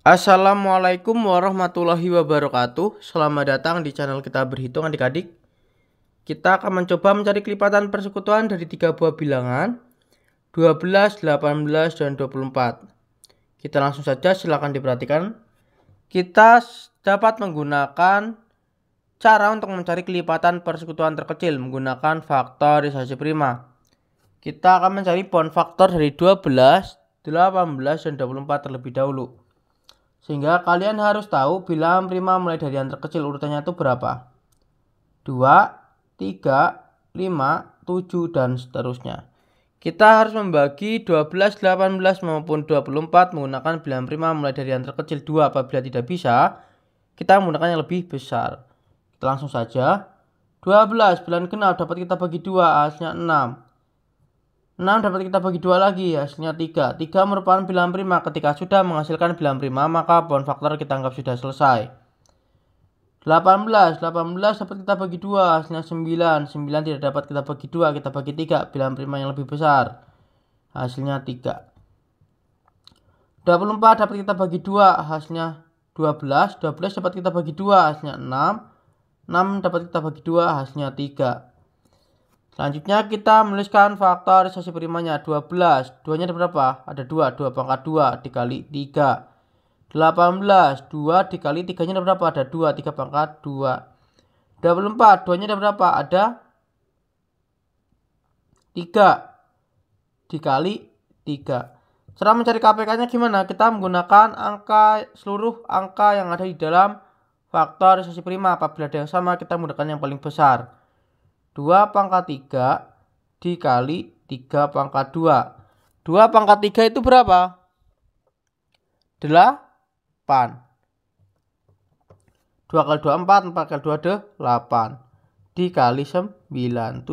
Assalamualaikum warahmatullahi wabarakatuh Selamat datang di channel kita berhitung adik-adik Kita akan mencoba mencari kelipatan persekutuan dari tiga buah bilangan 12, 18, dan 24 Kita langsung saja silakan diperhatikan Kita dapat menggunakan cara untuk mencari kelipatan persekutuan terkecil menggunakan faktorisasi prima Kita akan mencari pohon faktor dari 12, 18, dan 24 terlebih dahulu sehingga kalian harus tahu bilangan prima mulai dari yang terkecil urutannya itu berapa. 2, 3, 5, 7, dan seterusnya. Kita harus membagi 12, 18, maupun 24 menggunakan bilangan prima mulai dari yang terkecil 2 apabila tidak bisa. Kita menggunakan yang lebih besar. Kita langsung saja. 12 bulan genap dapat kita bagi 2 hasilnya 6. 6 dapat kita bagi dua lagi hasilnya 3 3 merupakan bilangan prima ketika sudah menghasilkan bilangan prima maka bound faktor kita anggap sudah selesai 18 18 dapat kita bagi dua hasilnya 9 9 tidak dapat kita bagi dua kita bagi tiga, bilangan prima yang lebih besar hasilnya 3 24 dapat kita bagi dua hasilnya 12 12 dapat kita bagi dua hasilnya 6 6 dapat kita bagi dua hasilnya 3 Selanjutnya kita menuliskan faktorisasi primanya 12. 2-nya ada berapa? Ada 2. 2 pangkat 2 dikali 3. 18. 2 dikali 3-nya ada berapa? Ada 2. 3 pangkat 2. 24. 2-nya ada berapa? Ada 3. Dikali 3. Cara mencari KPK-nya gimana? Kita menggunakan angka seluruh angka yang ada di dalam faktorisasi prima. Apabila ada yang sama, kita menggunakan yang paling besar. 2 pangkat 3 dikali 3 pangkat 2. 2 pangkat 3 itu berapa? 8. 2 kali 2 4, 4 kali 2 8 dikali 9, 72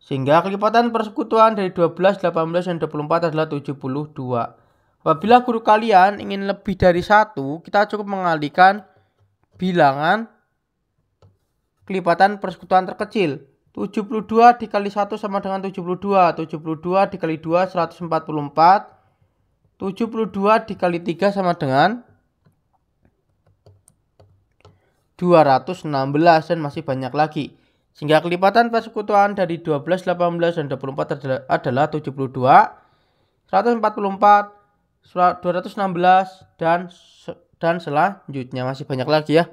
sehingga kelipatan persekutuan dari 12, 18, dan 24 adalah 72 apabila guru kalian ingin lebih dari satu kita cukup mengalihkan bilangan kelipatan persekutuan terkecil. 72 dikali 1 sama dengan 72. 72 dikali 2 144. 72 dikali 3 sama dengan 216 dan masih banyak lagi. Sehingga kelipatan persekutuan dari 12, 18, dan 24 adalah 72, 144, 216, dan dan selanjutnya masih banyak lagi ya.